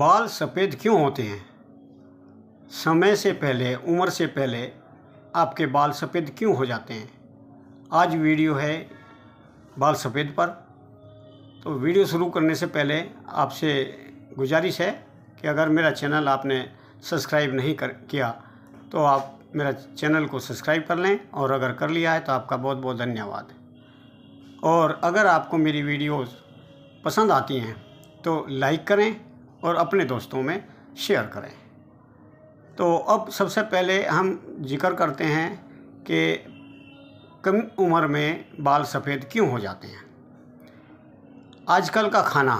बाल सफ़ेद क्यों होते हैं समय से पहले उम्र से पहले आपके बाल सफ़ेद क्यों हो जाते हैं आज वीडियो है बाल सफ़ेद पर तो वीडियो शुरू करने से पहले आपसे गुजारिश है कि अगर मेरा चैनल आपने सब्सक्राइब नहीं कर किया तो आप मेरा चैनल को सब्सक्राइब कर लें और अगर कर लिया है तो आपका बहुत बहुत धन्यवाद और अगर आपको मेरी वीडियोस पसंद आती हैं तो लाइक करें और अपने दोस्तों में शेयर करें तो अब सबसे पहले हम जिक्र करते हैं कि कम उम्र में बाल सफ़ेद क्यों हो जाते हैं आजकल का खाना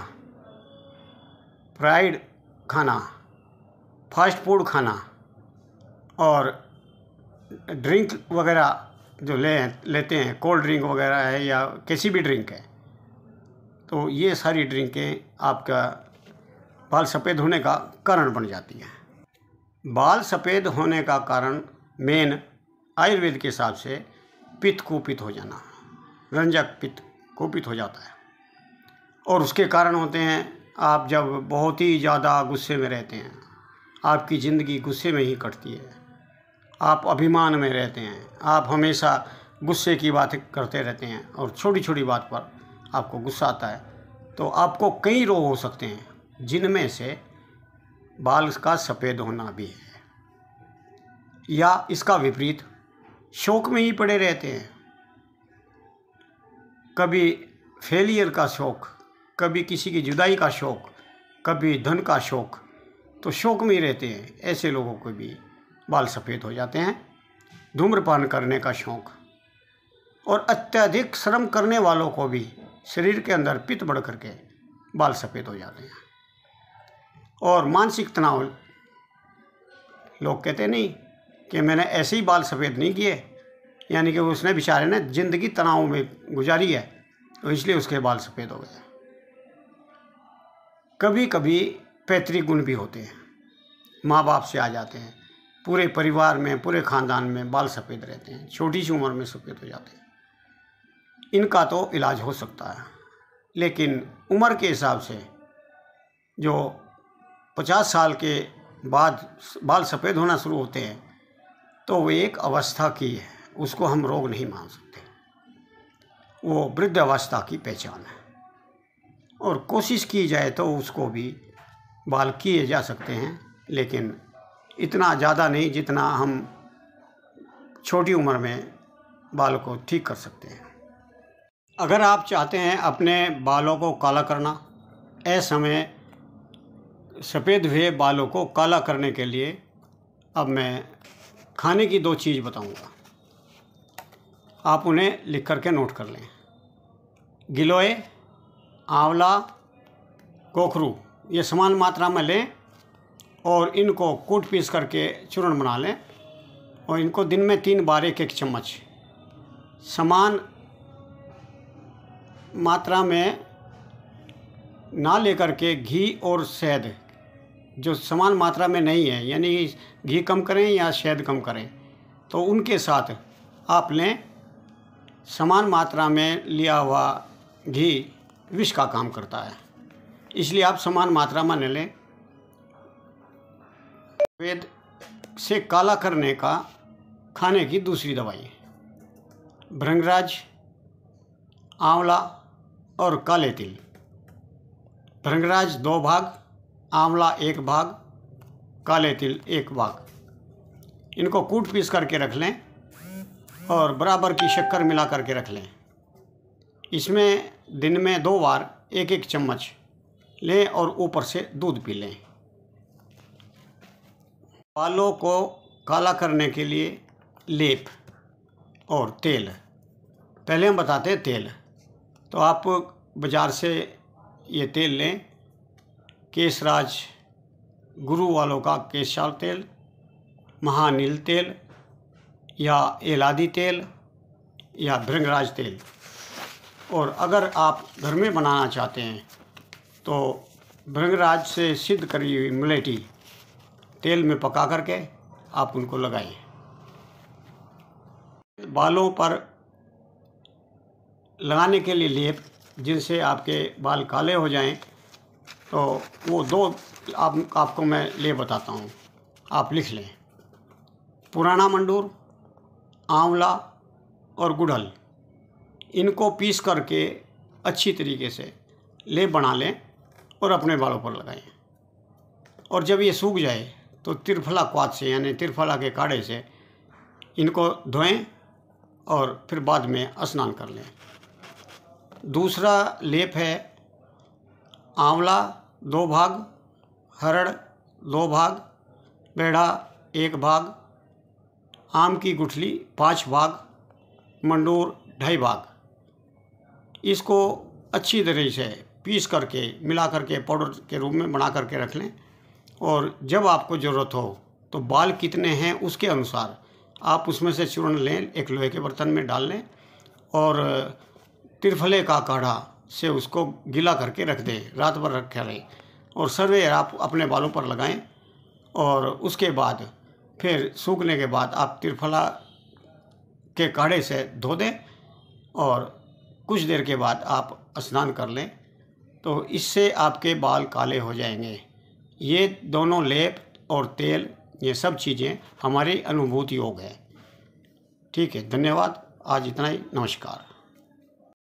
फ्राइड खाना फास्ट फूड खाना और ड्रिंक वगैरह जो ले लेते हैं कोल्ड ड्रिंक वगैरह है या किसी भी ड्रिंक है तो ये सारी ड्रिंकें आपका बाल सफ़ेद होने का कारण बन जाती हैं बाल सफ़ेद होने का कारण मेन आयुर्वेद के हिसाब से पित्त कुपित हो जाना रंजक पित्त कुपित हो जाता है और उसके कारण होते हैं आप जब बहुत ही ज़्यादा गुस्से में रहते हैं आपकी ज़िंदगी गुस्से में ही कटती है आप अभिमान में रहते हैं आप हमेशा गुस्से की बात करते रहते हैं और छोटी छोटी बात पर आपको गुस्सा आता है तो आपको कई रोग हो सकते हैं जिनमें से बाल का सफ़ेद होना भी है या इसका विपरीत शौक में ही पड़े रहते हैं कभी फेलियर का शौक कभी किसी की जुदाई का शौक कभी धन का शौक तो शौक में ही रहते हैं ऐसे लोगों को भी बाल सफ़ेद हो जाते हैं धूम्रपान करने का शौक और अत्यधिक श्रम करने वालों को भी शरीर के अंदर पित्त बढ़ करके बाल सफ़ेद हो जाते हैं और मानसिक तनाव लोग कहते नहीं कि मैंने ऐसे ही बाल सफ़ेद नहीं किए यानी कि उसने बेचारे ने ज़िंदगी तनाव में गुजारी है तो इसलिए उसके बाल सफ़ेद हो गए कभी कभी पैतृक गुण भी होते हैं माँ बाप से आ जाते हैं पूरे परिवार में पूरे ख़ानदान में बाल सफ़ेद रहते हैं छोटी सी उम्र में सफ़ेद हो जाते हैं इनका तो इलाज हो सकता है लेकिन उम्र के हिसाब से जो पचास साल के बाद बाल सफ़ेद होना शुरू होते हैं तो वो एक अवस्था की है उसको हम रोग नहीं मान सकते वो वृद्ध अवस्था की पहचान है और कोशिश की जाए तो उसको भी बाल किए जा सकते हैं लेकिन इतना ज़्यादा नहीं जितना हम छोटी उम्र में बाल को ठीक कर सकते हैं अगर आप चाहते हैं अपने बालों को काला करना ऐसे समय सफ़ेद हुए बालों को काला करने के लिए अब मैं खाने की दो चीज़ बताऊंगा आप उन्हें लिख करके नोट कर लें गिलोय आंवला कोखरू ये समान मात्रा में लें और इनको कूट पीस करके चूर्ण बना लें और इनको दिन में तीन बार एक एक चम्मच समान मात्रा में ना लेकर के घी और शहद जो समान मात्रा में नहीं है यानी घी कम करें या शहद कम करें तो उनके साथ आप लें समान मात्रा में लिया हुआ घी विष का काम करता है इसलिए आप समान मात्रा में लें वेद से काला करने का खाने की दूसरी दवाई भृंगराज आंवला और काले तिल भृंगराज दो भाग आंवला एक भाग काले तिल एक भाग इनको कूट पीस करके रख लें और बराबर की शक्कर मिला करके रख लें इसमें दिन में दो बार एक एक चम्मच लें और ऊपर से दूध पी लें बालों को काला करने के लिए लेप और तेल पहले हम बताते हैं तेल तो आप बाज़ार से ये तेल लें केसराज गुरु वालों का केशाल तेल महानील तेल या एलादी तेल या भृंगराज तेल और अगर आप घर में बनाना चाहते हैं तो भृंगराज से सिद्ध करी हुई मलेटी तेल में पका करके आप उनको लगाएं बालों पर लगाने के लिए लेप जिनसे आपके बाल काले हो जाएं तो वो दो आप आपको मैं ले बताता हूँ आप लिख लें पुराना मंडूर आंवला और गुड़हल इनको पीस करके अच्छी तरीके से लेप बना लें और अपने बालों पर लगाएं और जब ये सूख जाए तो त्रिफला क्वाद से यानी त्रिफला के काढ़े से इनको धोएं और फिर बाद में स्नान कर लें दूसरा लेप है आंवला दो भाग हरण दो भाग बेड़ा एक भाग आम की गुठली पाँच भाग मंडोर ढाई भाग इसको अच्छी तरह से पीस करके मिला करके पाउडर के रूप में बना करके रख लें और जब आपको ज़रूरत हो तो बाल कितने हैं उसके अनुसार आप उसमें से चूर्ण लें एक लोहे के बर्तन में डाल लें और त्रिफले का काढ़ा से उसको गीला करके रख दें रात भर रख रहे और सर्वे आप अपने बालों पर लगाएं और उसके बाद फिर सूखने के बाद आप त्रिफला के काढ़े से धो दें और कुछ देर के बाद आप स्नान कर लें तो इससे आपके बाल काले हो जाएंगे ये दोनों लेप और तेल ये सब चीज़ें हमारी अनुभूत योग है ठीक है धन्यवाद आज इतना ही नमस्कार